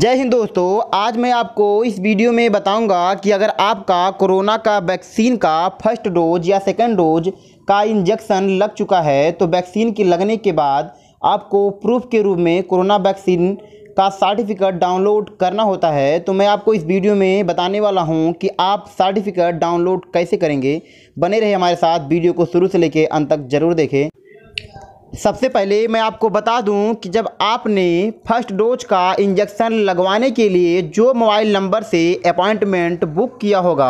जय हिंद दोस्तों आज मैं आपको इस वीडियो में बताऊंगा कि अगर आपका कोरोना का वैक्सीन का फर्स्ट डोज या सेकंड डोज का इंजेक्शन लग चुका है तो वैक्सीन के लगने के बाद आपको प्रूफ के रूप में कोरोना वैक्सीन का सर्टिफिकेट डाउनलोड करना होता है तो मैं आपको इस वीडियो में बताने वाला हूं कि आप सर्टिफिकेट डाउनलोड कैसे करेंगे बने रहे हमारे साथ वीडियो को शुरू से लेकर अंत तक ज़रूर देखें सबसे पहले मैं आपको बता दूं कि जब आपने फर्स्ट डोज का इंजेक्शन लगवाने के लिए जो मोबाइल नंबर से अपॉइंटमेंट बुक किया होगा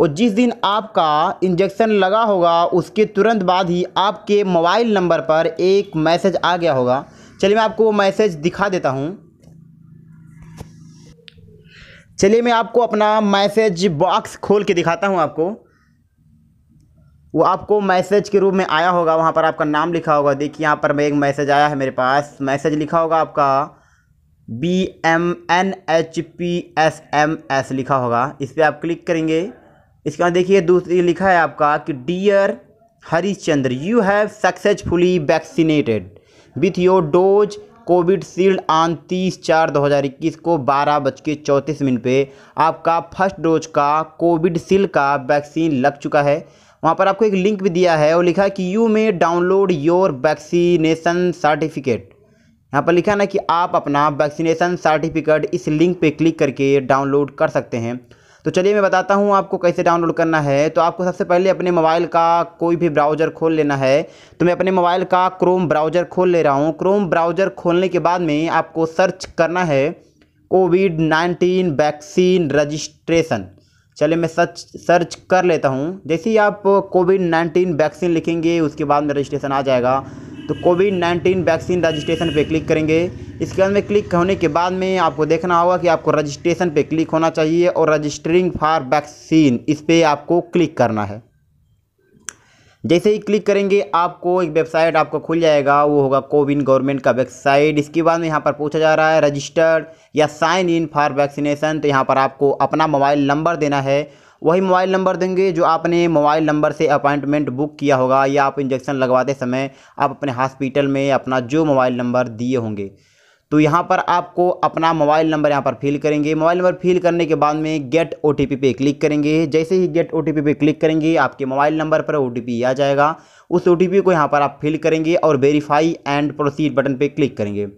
और जिस दिन आपका इंजेक्शन लगा होगा उसके तुरंत बाद ही आपके मोबाइल नंबर पर एक मैसेज आ गया होगा चलिए मैं आपको वो मैसेज दिखा देता हूँ चलिए मैं आपको अपना मैसेज बॉक्स खोल के दिखाता हूँ आपको वो आपको मैसेज के रूप में आया होगा वहाँ पर आपका नाम लिखा होगा देखिए यहाँ पर मैं एक मैसेज आया है मेरे पास मैसेज लिखा होगा आपका B M N H P S M S लिखा होगा इस पर आप क्लिक करेंगे इसके बाद देखिए दूसरी लिखा है आपका कि dear Harishchandra you have successfully vaccinated with your dose Covishield on तीस चार दो हज़ार इक्कीस को बारह बज के चौंतीस मिनट पर आपका फर्स्ट डोज का कोविडशील्ड का वैक्सीन लग चुका है वहाँ पर आपको एक लिंक भी दिया है और लिखा है कि you may download your vaccination certificate यहाँ पर लिखा ना कि आप अपना वैक्सीनेशन सर्टिफिकेट इस लिंक पे क्लिक करके डाउनलोड कर सकते हैं तो चलिए मैं बताता हूँ आपको कैसे डाउनलोड करना है तो आपको सबसे पहले अपने मोबाइल का कोई भी ब्राउज़र खोल लेना है तो मैं अपने मोबाइल का क्रोम ब्राउज़र खोल ले रहा हूँ क्रोम ब्राउज़र खोलने के बाद में आपको सर्च करना है कोविड नाइन्टीन वैक्सीन रजिस्ट्रेशन चले मैं सर्च सर्च कर लेता हूँ जैसे ही आप कोविड नाइन्टीन वैक्सीन लिखेंगे उसके बाद में रजिस्ट्रेशन आ जाएगा तो कोविड नाइन्टीन वैक्सीन रजिस्ट्रेशन पे क्लिक करेंगे इसके बाद में क्लिक होने के बाद में आपको देखना होगा कि आपको रजिस्ट्रेशन पे क्लिक होना चाहिए और रजिस्टरिंग फॉर वैक्सीन इस पर आपको क्लिक करना है जैसे ही क्लिक करेंगे आपको एक वेबसाइट आपको खुल जाएगा वो होगा कोविन गवर्नमेंट का वेबसाइट इसके बाद में यहाँ पर पूछा जा रहा है रजिस्टर्ड या साइन इन फॉर वैक्सीनेशन तो यहाँ पर आपको अपना मोबाइल नंबर देना है वही मोबाइल नंबर देंगे जो आपने मोबाइल नंबर से अपॉइंटमेंट बुक किया होगा या आप इंजेक्शन लगवाते समय आप अपने हॉस्पिटल में अपना जो मोबाइल नंबर दिए होंगे तो यहाँ पर आपको अपना मोबाइल नंबर यहाँ पर फिल करेंगे मोबाइल नंबर फिल करने के बाद में गेट ओ पे क्लिक करेंगे जैसे ही गेट ओ पे क्लिक करेंगे आपके मोबाइल नंबर पर ओ आ जाएगा उस ओ को यहाँ पर आप फिल करेंगे और वेरीफाई एंड प्रोसीड बटन पर क्लिक करेंगे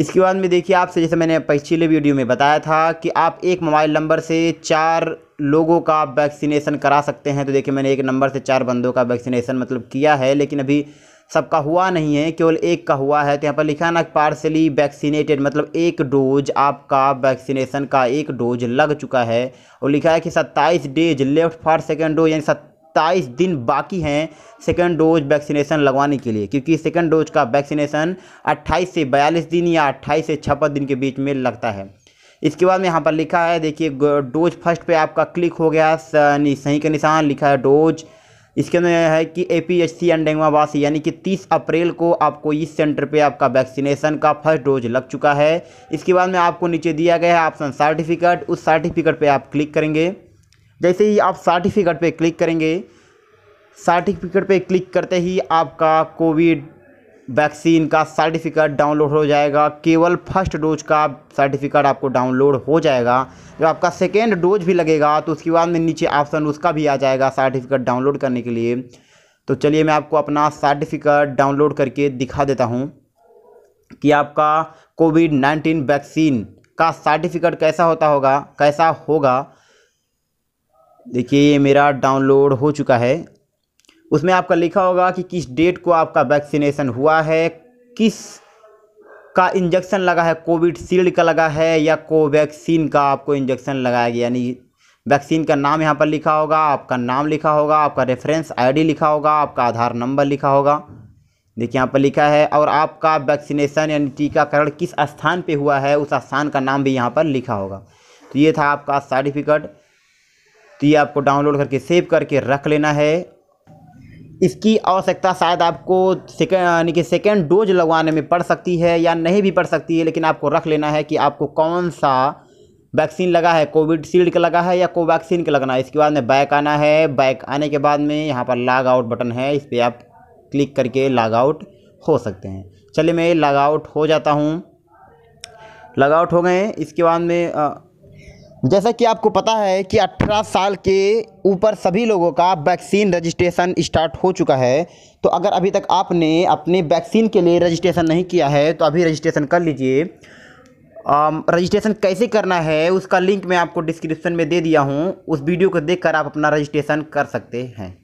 इसके बाद में देखिए आपसे जैसे मैंने पिछले वीडियो में बताया था कि आप एक मोबाइल नंबर से चार लोगों का वैक्सीनेशन करा सकते हैं तो देखिए मैंने एक नंबर से चार बंदों का वैक्सीनेशन मतलब किया है लेकिन अभी सबका हुआ नहीं है केवल एक का हुआ है तो यहाँ पर लिखा है ना पार्सली वैक्सीनेटेड मतलब एक डोज आपका वैक्सीनेशन का एक डोज लग चुका है और लिखा है कि सत्ताईस days left for second dose यानी सत्ताईस दिन बाकी हैं सेकेंड डोज वैक्सीनेशन लगवाने के लिए क्योंकि सेकेंड डोज का वैक्सीनेशन अट्ठाईस से बयालीस दिन या अट्ठाईस से छप्पन दिन के बीच में लगता है इसके बाद में यहाँ पर लिखा है देखिए डोज फर्स्ट पे आपका क्लिक हो गया सही का निशान लिखा है डोज इसके अंदर यह है कि A P H C and डेंगवाबासी यानी कि 30 अप्रैल को आपको इस सेंटर पे आपका वैक्सीनेशन का फर्स्ट डोज लग चुका है इसके बाद में आपको नीचे दिया गया है ऑप्शन सर्टिफिकेट उस सर्टिफिकेट पे आप क्लिक करेंगे जैसे ही आप सर्टिफिकेट पे क्लिक करेंगे सर्टिफिकेट पे क्लिक करते ही आपका कोविड वैक्सीन का सर्टिफिकेट डाउनलोड हो जाएगा केवल फर्स्ट डोज का सर्टिफिकेट आपको डाउनलोड हो जाएगा जब आपका सेकेंड डोज भी लगेगा तो उसके बाद में नीचे ऑप्शन उसका भी आ जाएगा सर्टिफिकेट डाउनलोड करने के लिए तो चलिए मैं आपको अपना सर्टिफिकेट डाउनलोड करके दिखा देता हूँ कि आपका कोविड नाइन्टीन वैक्सीन का सर्टिफिकेट कैसा होता होगा कैसा होगा देखिए ये मेरा डाउनलोड हो चुका है उसमें आपका लिखा होगा कि किस डेट को आपका वैक्सीनेशन हुआ है किस का इंजेक्शन लगा है कोविडशील्ड का लगा है या कोवैक्सीन का आपको इंजेक्शन लगाया गया यानी वैक्सीन का नाम यहाँ पर लिखा होगा आपका नाम लिखा होगा आपका रेफरेंस आईडी लिखा होगा आपका आधार नंबर लिखा होगा देखिए यहाँ पर लिखा है और आपका वैक्सीनेशन यानी टीकाकरण किस स्थान पे हुआ है उस स्थान का नाम भी यहाँ पर लिखा होगा तो ये था आपका सर्टिफिकेट तो ये आपको डाउनलोड करके सेव करके रख लेना है इसकी आवश्यकता शायद आपको सेकेंड यानी कि सेकेंड डोज लगवाने में पड़ सकती है या नहीं भी पड़ सकती है लेकिन आपको रख लेना है कि आपको कौन सा वैक्सीन लगा है कोविडशील्ड का लगा है या कोवैक्सीन का लगना है इसके बाद में बैक आना है बैक आने के बाद में यहाँ पर लाग आउट बटन है इस पर आप क्लिक करके लाग आउट हो सकते हैं चलिए मैं लाग आउट हो जाता हूँ लॉग आउट हो गए इसके बाद में जैसा कि आपको पता है कि 18 साल के ऊपर सभी लोगों का वैक्सीन रजिस्ट्रेशन स्टार्ट हो चुका है तो अगर अभी तक आपने अपने वैक्सीन के लिए रजिस्ट्रेशन नहीं किया है तो अभी रजिस्ट्रेशन कर लीजिए रजिस्ट्रेशन कैसे करना है उसका लिंक मैं आपको डिस्क्रिप्शन में दे दिया हूँ उस वीडियो को देखकर आप अपना रजिस्ट्रेशन कर सकते हैं